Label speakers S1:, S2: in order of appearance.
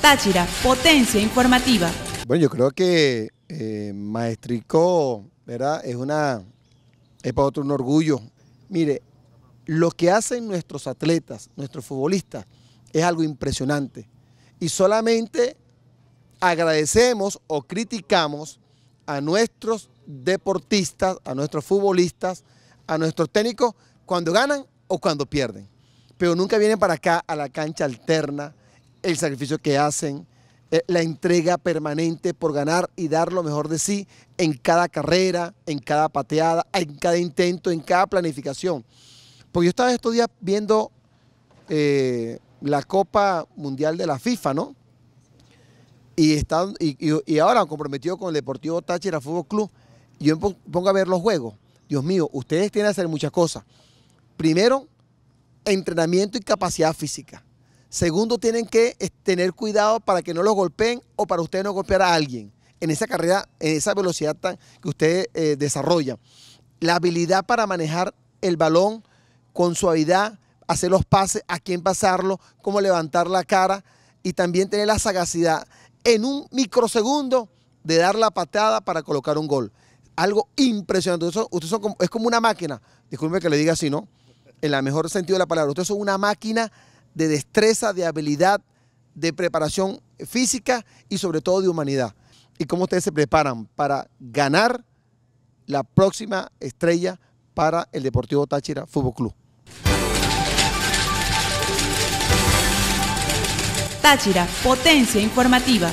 S1: Táchira, potencia informativa.
S2: Bueno, yo creo que eh, ¿verdad? Es una, es para otro un orgullo. Mire, lo que hacen nuestros atletas, nuestros futbolistas, es algo impresionante. Y solamente agradecemos o criticamos a nuestros deportistas, a nuestros futbolistas, a nuestros técnicos cuando ganan o cuando pierden. Pero nunca vienen para acá a la cancha alterna, el sacrificio que hacen, eh, la entrega permanente por ganar y dar lo mejor de sí en cada carrera, en cada pateada, en cada intento, en cada planificación. Porque yo estaba estos días viendo eh, la Copa Mundial de la FIFA, ¿no? Y, está, y, ahora comprometido con el Deportivo Táchira Fútbol Club, yo me pongo a ver los juegos. Dios mío, ustedes tienen que hacer muchas cosas. Primero, entrenamiento y capacidad física. Segundo, tienen que tener cuidado para que no los golpeen o para ustedes no golpear a alguien en esa carrera, en esa velocidad que usted desarrollan, eh, desarrolla. La habilidad para manejar el balón con suavidad, hacer los pases, a quién pasarlo, cómo levantar la cara y también tener la sagacidad en un microsegundo de dar la patada para colocar un gol. Algo impresionante. Ustedes son, como, es como una máquina. Disculpe que le diga así, ¿no? En el mejor sentido de la palabra. Ustedes son una máquina de destreza, de habilidad, de preparación física y sobre todo de humanidad. Y cómo ustedes se preparan para ganar la próxima estrella para el Deportivo Táchira Fútbol Club. Táchira, potencia
S1: informativa.